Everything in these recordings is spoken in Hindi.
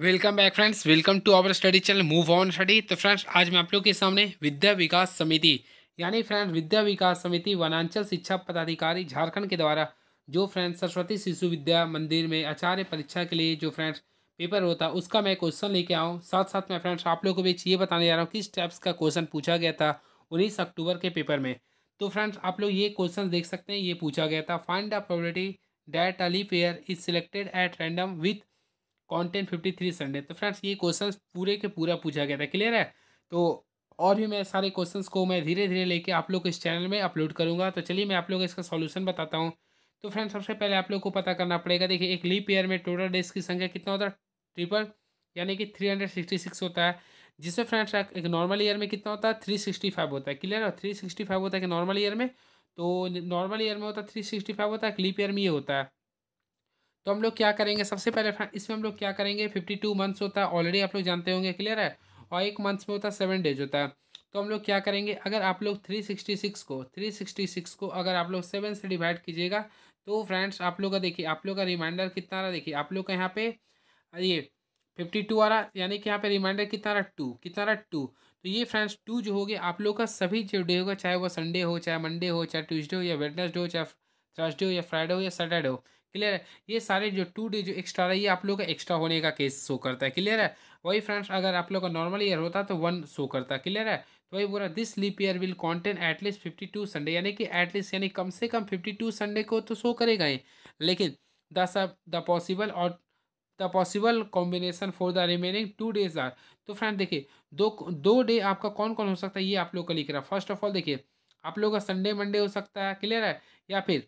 welcome back friends welcome to our study channel move on study तो फ्रेंड्स आज मैं आप लोग के सामने विद्या विकास समिति यानी फ्रेंड्स विद्या विकास समिति वनांचल शिक्षा पदाधिकारी झारखंड के द्वारा जो फ्रेंड्स सरस्वती शिशु विद्या मंदिर में आचार्य परीक्षा के लिए जो फ्रेंड्स पेपर होता उसका मैं क्वेश्चन लेके आऊँ साथ साथ मैं फ्रेंड्स आप लोगों को बीच ये बताने जा रहा हूँ किस टाइप्स का क्वेश्चन पूछा गया था उन्नीस अक्टूबर के पेपर में तो फ्रेंड्स आप लोग ये क्वेश्चन देख सकते हैं ये पूछा गया था find the probability that a leap year is selected at random with content fifty three Sunday तो फ्रेंड्स ये क्वेश्चन पूरे के पूरा पूछा गया था क्लियर है तो और भी मैं सारे क्वेश्चंस को मैं धीरे धीरे लेके आप लोग इस चैनल में अपलोड करूँगा तो चलिए मैं आप लोग इसका सॉल्यूशन बताता हूँ तो फ्रेंड्स सबसे पहले आप लोग को पता करना पड़ेगा देखिए एक लीप ईयर में टोटल डेज की संख्या कितना होता है ट्रिपल यानी कि थ्री हंड्रेड सिक्सटी सिक्स होता है जिसमें फ्रेंड्स एक नॉर्मल ईयर में कितना होता है थ्री सिक्सटी फाइव होता है क्लियर है थ्री सिक्सटी फाइव होता है कि नॉर्मल ईयर में तो नॉर्मल ईयर में होता है थ्री सिक्सटी फाइव होता है लीप ईयर में ये होता है तो हम लोग क्या करेंगे सबसे पहले इसमें हम लोग क्या करेंगे फिफ्टी टू मंथ्स होता है ऑलरेडी आप लोग जानते होंगे क्लियर है और एक मंथ्स में होता है सेवन डेज होता है तो हम लोग क्या करेंगे अगर आप लोग थ्री सिक्सटी सिक्स को थ्री सिक्सटी सिक्स को अगर आप लोग सेवन से डिवाइड कीजिएगा तो फ्रेंड्स आप लोग का देखिए आप लोग का रिमाइंडर कितना रहा देखिए आप लोग का यहाँ पे ये फिफ्टी टू आ रहा यानी कि यहाँ पे रिमाइंडर कितना रहा टू कितना रहा टू तो ये फ्रेंड्स टू जो होगी आप लोग का सभी जो डे होगा चाहे वो संडे हो चाहे मंडे हो चाहे ट्यूजडे हो या वेडनेसडे हो चाहे थर्सडे हो या फ्राइडे हो या सैटरडे हो क्लियर है ये सारे जो टू डे जो एक्स्ट्रा रहा है ये आप लोग का एक्स्ट्रा होने का केस शो करता है क्लियर है वही फ्रेंड्स अगर आप लोग का नॉर्मल ईयर होता तो वन शो करता है क्लियर है तो वही बोला this leap year will contain at least fifty two Sunday यानी कि एटलीस्ट यानी कम से कम फिफ्टी टू संडे को तो शो करेगा ही लेकिन द सब द पॉसिबल और the possible combination for the remaining two days are तो फ्रेंड देखिए दो दो डे आपका कौन कौन हो सकता है ये आप लोग का लिख रहा फर्स्ट ऑफ ऑल देखिए आप लोग का संडे मंडे हो सकता है क्लियर है या फिर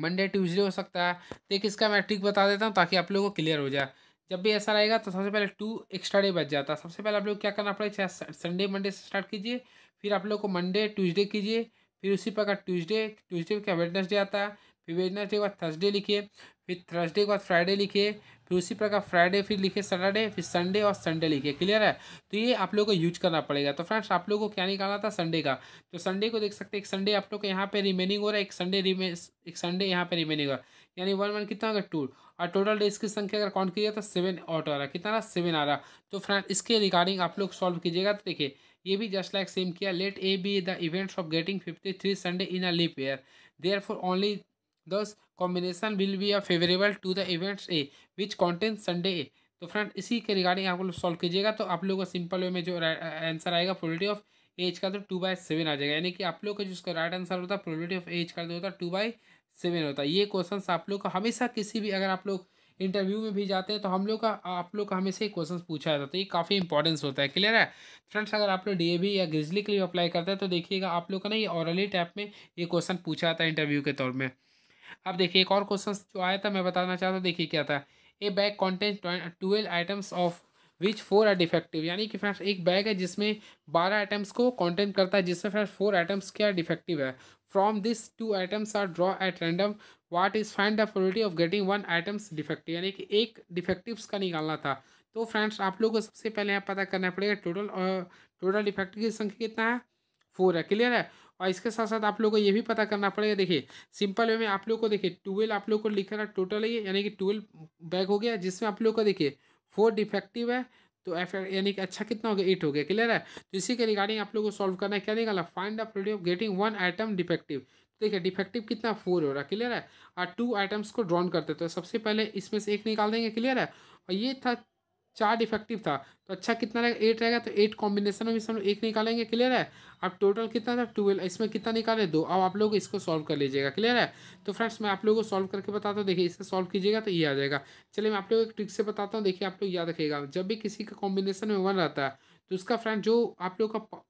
मंडे ट्यूसडे हो सकता है तो एक इसका मैं ट्रिक बता देता हूँ ताकि आप लोगों को क्लियर हो जाए जब भी ऐसा रहेगा तो सबसे पहले टू एक्स्ट्रा डे बच जाता है सबसे पहले आप लोग क्या करना पड़ेगा संडे मंडे से स्टार्ट कीजिए फिर आप लोग को मंडे ट्यूसडे कीजिए फिर उसी प्रकार ट्यूसडे ट्यूसडे क्या वेडनेसडे आता है फिर वेडनेसडे के बाद थर्सडे लिखिए फिर थर्सडे के बाद फ्राइडे लिखिए फिर उसी प्रकार फ्राइडे फिर लिखे सैटरडे फिर संडे और संडे लिखे क्लियर है तो ये आप लोग को यूज करना पड़ेगा तो फ्रेंड्स आप लोग को क्या निकालना था संडे का तो संडे को देख सकते हैं एक संडे आप लोग को यहाँ पे रिमेनिंग हो रहा है एक संडे रिमे एक संडे यहाँ पे रिमेनिंग हो यानी वन वन कितना होगा टू और टोटल डेज की संख्या अगर काउंट किया तो सेवन आउट आ रहा है कितना सेवन आ रहा तो फ्रेंड इसके रिगार्डिंग आप लोग सॉल्व कीजिएगा तो देखिए ये भी जस्ट लाइक सेम किया let A B the events of getting fifty three Sunday in a leap year therefore only दस combination will be favourable to the events A which content Sunday A तो फ्रेंड इसी के रिगार्डिंग आप लोग सॉल्व कीजिएगा तो आप लोगों का सिंपल वे में जो आंसर uh, आएगा प्रोबेबिलिटी ऑफ एज का तो टू बाई सेवन आ जाएगा यानी कि आप लोग का जो उसका राइट आंसर होता है प्रोबेबिलिटी ऑफ एज का जो तो होता है टू बाई सेवन होता है ये क्वेश्चन आप लोग का हमेशा किसी भी अगर आप लोग इंटरव्यू में भी जाते हैं तो हम लोग का आप लोग का हमेशा ही क्वेश्चन पूछा जाता है तो ये काफ़ी इंपॉर्टेंस होता है क्लियर है फ्रेंड्स अगर आप लोग डी ए या ग्रिजली के लिए अप्लाई करते हैं तो देखिएगा आप लोग का ना ये ऑरली टाइप में ये क्वेश्चन पूछा जाता है इंटरव्यू के तौर में अब देखिए एक और क्वेश्चन जो आया था मैं बताना चाहता हूँ देखिए क्या था a bag content twelve items of which four are defective यानी कि फ्रेंड्स एक बैग है जिसमें बारह आइटम्स को कॉन्टेंट करता है जिसमें फ्रेंड्स फोर आइटम्स क्या डिफेक्टिव है from this two items are draw at random what is find the probability of getting one items defective यानी कि एक डिफेक्टिव्स का निकालना था तो फ्रेंड्स आप लोगों को सबसे पहले यहाँ पता करना पड़ेगा टोटल टोटल डिफेक्टिव की संख्या कितना है फोर है क्लियर है और इसके साथ साथ आप लोग को ये भी पता करना पड़ेगा देखिए सिंपल वे में आप लोग को देखिए ट्वेल्व आप लोग को लिखा रहा टोटल है यानी कि ट्वेल्व बैग हो गया जिसमें आप लोग को देखिए फोर डिफेक्टिव है तो एफ यानी कि अच्छा कितना हो गया एट हो गया क्लियर है तो इसी के रिगार्डिंग आप लोग को सॉल्व करना है क्या निकाला find the probability of getting one item defective देखिए डिफेक्टिव कितना फोर हो रहा है क्लियर है और टू आइटम्स को ड्रॉन करते तो सबसे पहले इसमें से एक निकाल देंगे क्लियर है और ये था चार डिफेक्टिव था तो अच्छा कितना रहेगा एट रहेगा तो एट कॉम्बिनेशन में हम एक निकालेंगे क्लियर है अब टोटल कितना था ट्वेल्व इसमें कितना निकाले दो अब आप लोग इसको सॉल्व कर लीजिएगा क्लियर है तो फ्रेंड्स मैं आप लोगों को सॉल्व करके बताता हूँ देखिए इसे सॉल्व कीजिएगा तो ये आ जाएगा चलिए मैं आप लोगों को एक ट्रिक से बताता हूँ देखिए आप लोग याद रखिएगा जब भी किसी का कॉम्बिनेशन में वन रहता है तो उसका फ्रेंड जो आप लोग का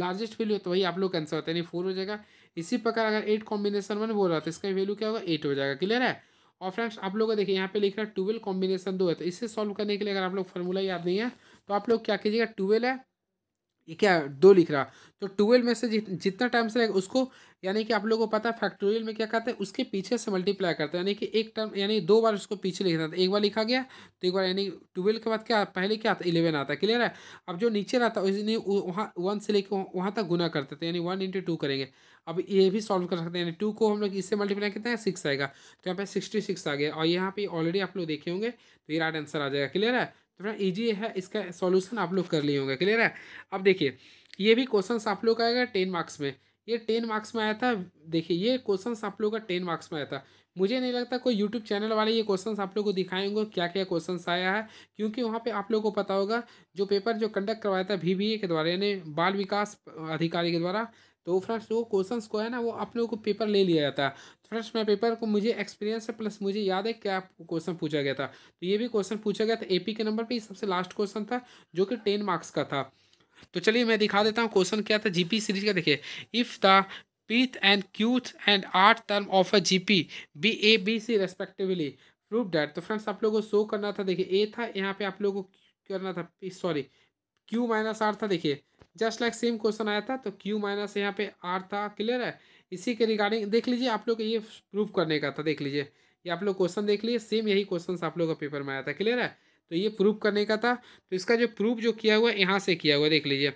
लार्जेस्ट तो वैल्यू होता है वही आप लोग आंसर होता है यानी फोर हो जाएगा इसी प्रकार अगर एट कॉम्बिनेशन वन बोल रहा था इसका वैल्यू क्या होगा एट हो जाएगा क्लियर है और फ्रेंड्स आप लोग देखिए यहाँ पे लिख रहा है ट्वेल्व कॉम्बिनेशन दो है तो इसे सॉल्व करने के लिए अगर आप लोग फॉर्मूला याद नहीं है तो आप लोग क्या कीजिएगा ट्वेल्व है ये क्या दो लिख रहा तो ट्वेल्व में से जित, जितना टर्म्स रहेगा उसको यानी कि आप लोगों को पता है फैक्टोरियल में क्या कहते हैं उसके पीछे से मल्टीप्लाई करते हैं यानी कि एक टर्म यानी दो बार उसको पीछे लिखना था एक बार लिखा गया तो एक बार यानी ट्वेल्व के बाद क्या पहले क्या आता इलेवन आता है क्लियर है अब जो नीचे रहता है वहाँ वन से लेकर वहाँ तक गुना करते थे यानी वन इंटू टू करेंगे अब ये भी सॉल्व कर सकते हैं यानी टू को हम लोग इससे मल्टीप्लाई करते हैं सिक्स आएगा तो यहाँ पे सिक्सटी सिक्स आ गया और यहाँ पे ऑलरेडी आप लोग देखे होंगे तो ये राइट आंसर आ जाएगा क्लियर है तो फ्रेंड ईजी है इसका सॉल्यूशन आप लोग कर लिए होंगे क्लियर है अब देखिए ये भी क्वेश्चन आप लोग का आएगा टेन मार्क्स में ये टेन मार्क्स में आया था देखिए ये क्वेश्चन आप लोग का टेन मार्क्स में आया था मुझे नहीं लगता कोई यूट्यूब चैनल वाले ये क्वेश्चन आप लोग को दिखाएंगे क्या क्या क्वेश्चन आया है क्योंकि वहाँ पर आप लोग को पता होगा जो पेपर जो कंडक्ट करवाया था वी के द्वारा यानी बाल विकास अधिकारी के द्वारा तो फ्रेंड्स वो क्वेश्चन को है ना वो आप लोगों को पेपर ले लिया जाता है फ्रेंड्स मैं पेपर को मुझे एक्सपीरियंस है प्लस मुझे याद है क्या क्वेश्चन पूछा गया था तो ये भी क्वेश्चन पूछा गया था एपी के नंबर पे सबसे लास्ट क्वेश्चन था जो कि टेन मार्क्स का था तो चलिए मैं दिखा देता हूँ क्वेश्चन क्या था जीपी सीरीज का देखिए if the pth and qth and rth term of a P be A B C respectively proof that तो फ्रेंड्स आप लोगों को शो करना था देखिए ए था यहाँ पे आप लोगों को करना था सॉरी क्यू माइनस आर था देखिए जस्ट लाइक सेम क्वेश्चन आया था तो क्यू माइनस यहाँ पे आर था क्लियर है इसी के रिगार्डिंग देख लीजिए आप लोग ये प्रूफ करने का था देख लीजिए ये आप लोग क्वेश्चन देख लीजिए सेम यही क्वेश्चन आप लोग का पेपर में आया था क्लियर है तो ये प्रूफ करने का था तो इसका जो प्रूफ जो किया हुआ है यहाँ से किया हुआ देख लीजिए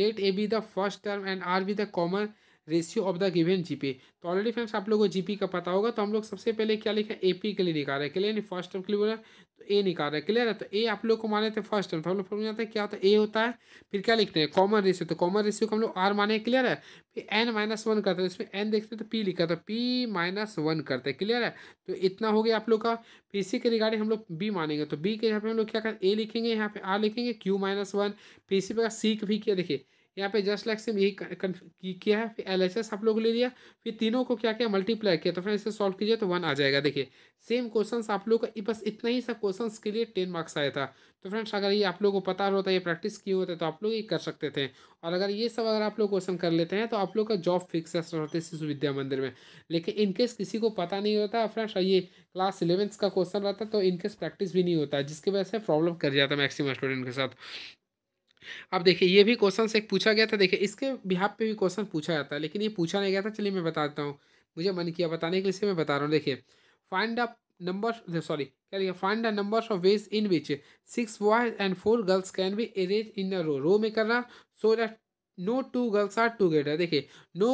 let A B the first term and R be the common ratio of the given GP तो ऑलरेडी फ्रेंड्स आप लोगों को जीपी का पता होगा तो हम लोग सबसे पहले क्या लिखा ए पी के लिए निकाल रहे क्लियर फर्स्ट टर्म के लिए बोला तो ए निकाल रहे क्लियर है तो ए आप लोग को माने थे फर्स्ट टर्म तो हम लोग फॉर्म जाते हैं क्या होता है ए होता है फिर क्या लिखते हैं कॉमन रेशियो तो कॉमन रेशियो को हम लोग आर माने क्लियर है फिर एन माइनस वन करते हैं इसमें एन देखते हैं तो पी लिखा था पी माइनस वन करते हैं क्लियर है तो इतना हो गया आप लोग का फिर इसी के रिगार्डिंग हम लोग बी मानेंगे तो बी के यहाँ पे हम लोग क्या करें ए लिखेंगे यहाँ पे आर लिखेंगे क्यू माइनस वन फिर इसी प्रकार सी भी क्या देखिए यहाँ पे जस्ट लाइक सेम यही किया है फिर एल आप लोग ले लिया फिर तीनों को क्या किया मल्टीप्लाई किया तो फ्रेंड इसे सॉल्व कीजिए तो वन आ जाएगा देखिए सेम क्वेश्चन आप लोग का बस इतना ही सब क्वेश्चन के लिए टेन मार्क्स आया था तो फ्रेंड्स अगर ये आप लोग को पता होता ये प्रैक्टिस किए होते तो आप लोग ये कर सकते थे और अगर ये सब अगर आप लोग क्वेश्चन कर लेते हैं तो आप लोग का जॉब फिक्स है शिशु विद्या मंदिर में लेकिन इनकेस किसी को पता नहीं होता फ्रेंड्स ये क्लास इलेवेंथ का क्वेश्चन रहता तो इनकेस प्रैक्टिस भी नहीं होता जिसकी वजह से प्रॉब्लम कर जाता मैक्सिमम स्टूडेंट के साथ अब देखिए ये भी क्वेश्चन एक पूछा गया था देखिए इसके बिहार पे भी क्वेश्चन पूछा जाता है लेकिन ये पूछा नहीं गया था चलिए मैं बताता हूँ मुझे मन किया बताने के लिए मैं बता रहा हूँ देखिए फाइंड अप नंबर सॉरी क्या लिखा find the number of ways in which six boys and four girls can be arrange in a row row में करना so that no two girls are together देखिए no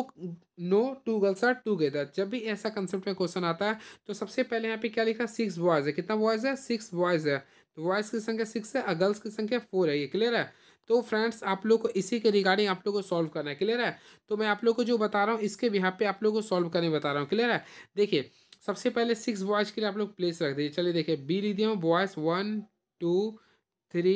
no two girls are together जब भी ऐसा कंसेप्ट में क्वेश्चन आता है तो सबसे पहले यहाँ पे क्या लिखा सिक्स बॉयज़ है कितना बॉयज़ है सिक्स बॉयज़ है तो बॉयज़ की संख्या सिक्स है और गर्ल्स की संख्या फोर है ये क्लियर है तो फ्रेंड्स आप लोग को इसी के रिगार्डिंग आप लोग को सॉल्व करना है क्लियर है तो मैं आप लोग को जो बता रहा हूँ इसके यहाँ पे आप लोग को सॉल्व करने बता रहा हूँ क्लियर है देखिए सबसे पहले सिक्स बॉयज़ के लिए आप लोग प्लेस रख दीजिए चलिए देखिए बी लिख दिया हूँ boys one two three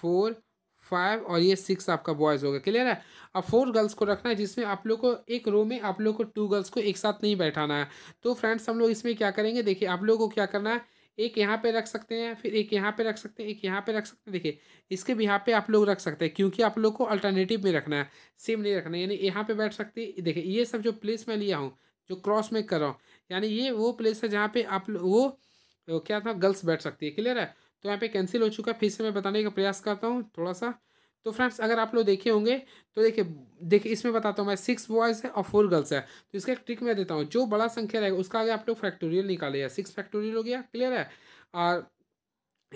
four five और ये सिक्स आपका बॉयज़ होगा क्लियर है अब फोर गर्ल्स को रखना है जिसमें आप लोग को एक रो में आप लोग को टू गर्ल्स को एक साथ नहीं बैठाना है तो फ्रेंड्स हम लोग इसमें क्या करेंगे देखिए आप लोग को क्या करना है एक यहाँ पे रख सकते हैं फिर एक यहाँ पे रख सकते हैं एक यहाँ पे रख सकते हैं देखिए इसके भी यहाँ पे आप लोग रख सकते हैं क्योंकि आप लोग को अल्टरनेटिव में रखना है सेम नहीं रखना यानी यहाँ पे बैठ सकते हैं देखिए ये सब जो प्लेस मैं लिया हूँ जो क्रॉस में कर रहा हूँ यानी ये वो प्लेस है जहाँ पे आप वो क्या था गर्ल्स बैठ सकती है क्लियर है तो यहाँ पे कैंसिल हो चुका है फिर से मैं बताने का प्रयास करता हूँ थोड़ा सा तो फ्रेंड्स अगर आप लोग देखे होंगे तो देखिए देखिए इसमें बताता हूँ मैं सिक्स बॉयज़ है और फोर गर्ल्स है तो इसका एक ट्रिक मैं देता हूँ जो बड़ा संख्या रहेगा उसका आगे आप लोग फैक्टोरियल या सिक्स फैक्टोरियल हो गया क्लियर है और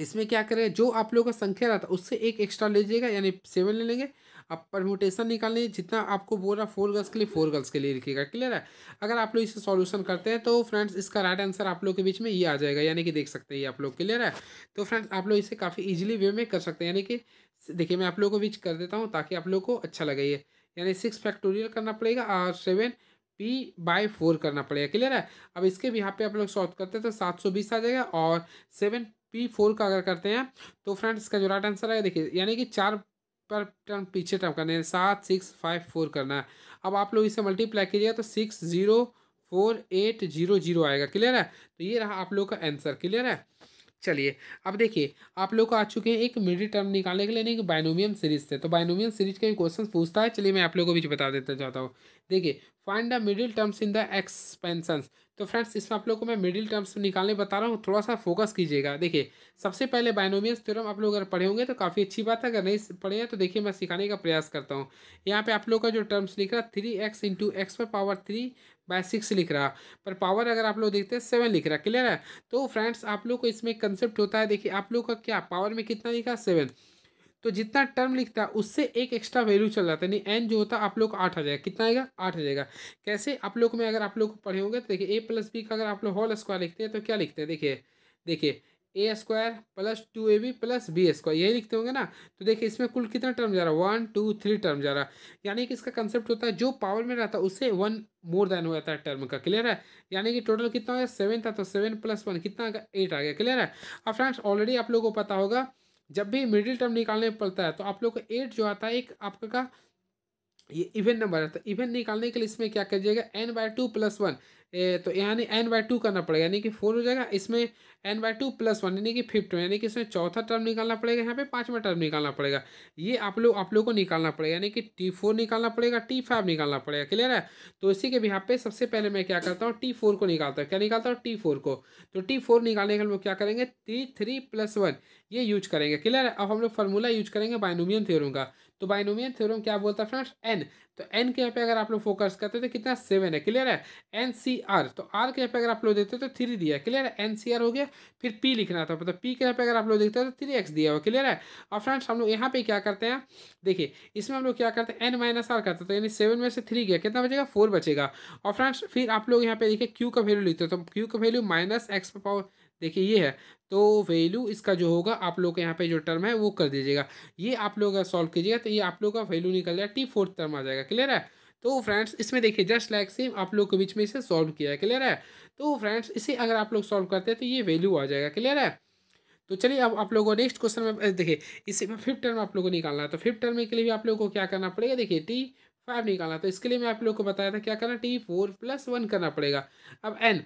इसमें क्या करें जो आप लोगों का संख्या रहता है उससे एक एक्स्ट्रा लीजिएगा यानी सेवन ले लेंगे आप परमोटेशन निकाल लीजिए जितना आपको बोल रहा फोर गर्ल्स के लिए फोर गर्ल्स के लिए लिखिएगा क्लियर है अगर आप लोग इसे सॉल्यूशन करते हैं तो फ्रेंड्स इसका राइट आंसर आप लोग के बीच में ये आ जाएगा यानी कि देख सकते हैं ये आप लोग क्लियर है तो फ्रेंड्स आप लोग इसे काफ़ी ईजिली वे में कर सकते हैं यानी कि देखिए मैं आप लोगों को विच कर देता हूँ ताकि आप लोगों को अच्छा लगे ये यानी सिक्स फैक्टोरियल करना पड़ेगा और सेवन पी बाय फोर करना पड़ेगा क्लियर है अब इसके भी यहाँ पे आप लोग सॉल्व करते हैं तो सात सौ बीस आ जाएगा और सेवन पी फोर का अगर करते हैं तो फ्रेंड्स इसका जो राइट आंसर आएगा देखिए यानी कि चार पर टर्म पीछे टर्म करना है सात सिक्स फाइव फोर करना है अब आप लोग इसे मल्टीप्लाई कीजिएगा तो six zero four eight zero zero आएगा क्लियर है तो ये रहा आप लोग का आंसर क्लियर है चलिए अब देखिए आप लोग को आ चुके हैं एक मिडिल टर्म निकालने के लिए नहीं बाइनोमियम सीरीज से तो बाइनोमियम सीरीज का क्वेश्चन पूछता है चलिए मैं आप लोगों को भी बता देता चाहता हूँ देखिए find the middle terms in the expansion तो फ्रेंड्स इसमें आप लोग को मैं मिडिल टर्म्स निकालने बता रहा हूँ थोड़ा सा फोकस कीजिएगा देखिए सबसे पहले बायनोमियस थ्योरम आप लोग अगर पढ़े होंगे तो काफ़ी अच्छी बात है अगर नहीं पढ़े हैं तो देखिए मैं सिखाने का प्रयास करता हूँ यहाँ पे आप लोग का जो टर्म्स लिख रहा है थ्री एक्स इंटू एक्स पर पावर थ्री बाय सिक्स लिख रहा पर पावर अगर आप लोग देखते हैं सेवन लिख रहा क्लियर है तो फ्रेंड्स आप लोग को इसमें कंसेप्ट होता है देखिए आप लोग का क्या पावर में कितना लिखा सेवन तो जितना टर्म लिखता है उससे एक एक्स्ट्रा वैल्यू चल जाता है यानी एन जो होता है आप लोग को आठ आ जाएगा कितना आएगा आठ आ जाएगा कैसे आप लोग में अगर आप लोग को पढ़े होंगे तो देखिए ए प्लस बी का अगर आप लोग होल स्क्वायर लिखते हैं तो क्या लिखते हैं देखिए देखिए a square plus two a b plus b square यही लिखते होंगे ना तो देखिए इसमें कुल कितना टर्म जा रहा है वन टू थ्री टर्म जा रहा है यानी कि इसका कंसेप्ट होता है जो पावर में रहता है उससे वन मोर देन हो जाता है टर्म का क्लियर है यानी कि टोटल कितना हो गया सेवन था तो सेवन प्लस वन कितना एट आ गया क्लियर है अब फ्रेंड्स ऑलरेडी आप लोगों को पता होगा जब भी मिडिल टर्म निकालने पड़ता है तो आप लोग को एट जो आता है एक आपका ये इवन नंबर है तो इवन निकालने के लिए इसमें क्या करिएगा n by two plus one तो यानी एन बाय टू करना पड़ेगा यानी कि फोर हो जाएगा इसमें n by two plus one यानी कि फिफ्थ यानी कि इसमें चौथा टर्म निकालना पड़ेगा यहाँ पे पाँचवा टर्म निकालना पड़ेगा ये आप लोग आप लोग को निकालना पड़ेगा यानी कि टी फोर निकालना पड़ेगा टी फाइव निकालना पड़ेगा क्लियर है तो इसी के भी यहाँ पे सबसे पहले मैं क्या करता हूँ टी फोर को निकालता हूँ क्या निकालता हूँ टी फोर को तो टी फोर निकालने के लिए क्या करेंगे टी थ्री प्लस वन ये यूज करेंगे क्लियर है अब हम लोग फार्मूला यूज करेंगे बायनोमियम थ्योरम का तो बाइनोमियल थ्योरम क्या बोलता है फ्रेंड्स एन तो एन के यहाँ पे अगर आप लोग फोकस करते तो कितना सेवन है क्लियर है एन सी आर तो आर के यहाँ पे अगर आप लोग देखते तो थ्री दिया है क्लियर है एन सी आर हो गया फिर पी लिखना था मतलब पी के यहाँ पे अगर आप लोग देखते हैं तो थ्री मतलब एक्स तो दिया हुआ क्लियर है और फ्रेंड्स हम लोग यहाँ पे क्या करते हैं देखिए इसमें हम लोग क्या करते हैं एन माइनस आर करते तो यानी सेवन में से थ्री गया कितना बचेगा फोर बचेगा और फ्रेंड्स फिर आप लोग यहाँ पे देखिए क्यू का वैल्यू लिखते हो तो क्यू का वैल्यू माइनस एक्स पावर देखिए ये है तो वैल्यू इसका जो होगा आप लोग यहाँ पे जो टर्म है वो कर दीजिएगा ये आप लोग अगर सॉल्व कीजिएगा तो ये आप लोग का वैल्यू निकल जाएगा टी फोर्थ टर्म आ जाएगा क्लियर है तो फ्रेंड्स इसमें देखिए जस्ट लाइक सेम आप लोग के बीच में इसे सॉल्व किया है क्लियर है तो फ्रेंड्स इसे अगर आप लोग सॉल्व करते हैं तो ये वैल्यू आ जाएगा क्लियर है तो चलिए अब आप लोगों को नेक्स्ट क्वेश्चन में देखिए इसे में फिफ्थ टर्म आप लोगों को निकालना है तो फिफ्थ टर्म के लिए भी आप लोगों को क्या करना पड़ेगा देखिए टी फाइव निकालना तो इसके लिए मैं आप लोग को बताया था क्या करना टी फोर प्लस वन करना पड़ेगा अब एन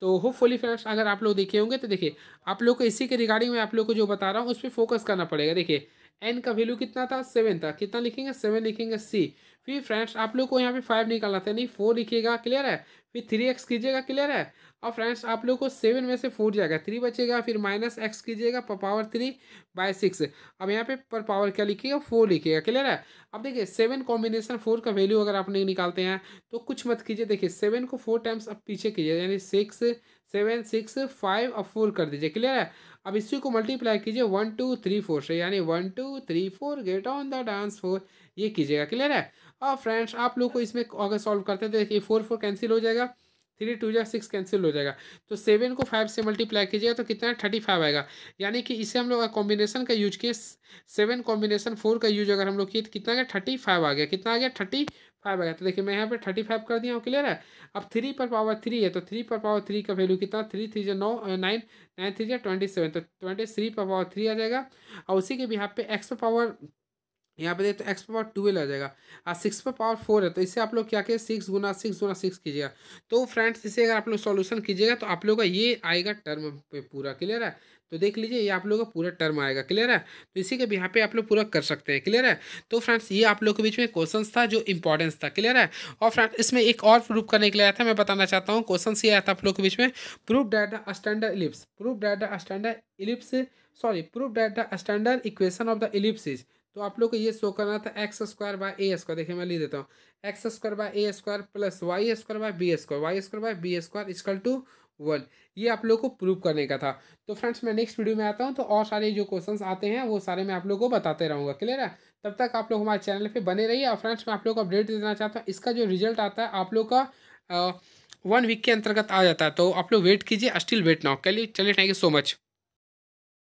तो होपफुली फ्रेंड्स अगर आप लोग देखे होंगे तो देखिए आप लोग को इसी के रिगार्डिंग मैं आप लोग को जो बता रहा हूँ उस पर फोकस करना पड़ेगा देखिए एन का वैल्यू कितना था सेवन था कितना लिखेंगे सेवन लिखेंगे सी फिर फ्रेंड्स आप लोग को यहाँ पे फाइव निकालना था नहीं फोर लिखिएगा क्लियर है फिर थ्री एक्स कीजिएगा क्लियर है और फ्रेंड्स आप लोग को सेवन में से फोर जाएगा थ्री बचेगा फिर माइनस एक्स कीजिएगा पर पावर थ्री बाय सिक्स अब यहाँ पे पर पावर क्या लिखिएगा फोर लिखिएगा क्लियर है अब देखिए सेवन कॉम्बिनेशन फोर का वैल्यू अगर आप नहीं निकालते हैं तो कुछ मत कीजिए देखिए सेवन को फोर टाइम्स अब पीछे कीजिए यानी सिक्स सेवन सिक्स फाइव और फोर कर दीजिए क्लियर है अब इसी को मल्टीप्लाई कीजिए वन टू थ्री फोर से यानी one two three four get on the dance four ये कीजिएगा क्लियर है और फ्रेंड्स आप लोग को इसमें अगर सॉल्व करते हैं तो देखिए फोर फोर कैंसिल हो जाएगा थ्री टू या सिक्स कैंसिल हो जाएगा तो सेवन को फाइव से मल्टीप्लाई कीजिएगा तो कितना थर्टी फाइव आएगा यानी कि इसे हम लोग कॉम्बिनेशन का यूज किए सेवन कॉम्बिनेशन फोर का यूज अगर हम लोग किए तो कितना गया थर्टी फाइव आ गया कितना आ गया थर्टी फाइव आ गया तो देखिए मैं यहाँ पे थर्टी फाइव कर दिया हूँ क्लियर है अब थ्री पर पावर थ्री है तो थ्री पर पावर थ्री का वैल्यू कितना थ्री थ्री जो नौ नाइन नाइन थ्री जो ट्वेंटी सेवन तो ट्वेंटी थ्री पर पावर थ्री आ जाएगा और उसी के बिहार पे एक्स पर पावर यहाँ पे देखिए तो एक्स पावर ट्वेल्व आ जाएगा और सिक्स पर पावर फोर है तो इसे आप लोग क्या करिए सिक्स गुना सिक्स गुना सिक्स कीजिएगा तो फ्रेंड्स इसे अगर आप लोग सॉल्यूशन कीजिएगा तो आप लोगों का ये आएगा टर्म पे पूरा क्लियर है तो देख लीजिए ये आप लोगों का पूरा टर्म आएगा क्लियर है तो इसी के भी यहाँ पे आप लोग पूरा कर सकते हैं क्लियर है तो फ्रेंड्स ये आप लोग के बीच में क्वेश्चन था जो इंपॉर्टेंस था क्लियर है और फ्रेंड्स इसमें एक और प्रूफ करने के लिए आया था मैं बताना चाहता हूँ क्वेश्चन ये आया था आप लोग के बीच में proof data standard ellipse proof data standard ellipse sorry proof data standard equation of the is तो आप लोग को ये शो करना था x square by a square देखिए मैं लिख देता हूँ x square by a square plus y square by b square y square by b square is equal to one ये आप लोग को प्रूव करने का था तो फ्रेंड्स मैं नेक्स्ट वीडियो में आता हूँ तो और सारे जो क्वेश्चन आते हैं वो सारे मैं आप लोग को बताते रहूँगा क्लियर है तब तक आप लोग हमारे चैनल पर बने रहिए और फ्रेंड्स मैं आप लोग को अपडेट देना चाहता हूँ इसका जो रिजल्ट आता है आप लोग का वन वीक के अंतर्गत आ जाता है तो आप लोग वेट कीजिए स्टिल वेट ना कहिए चलिए चलिए थैंक यू सो मच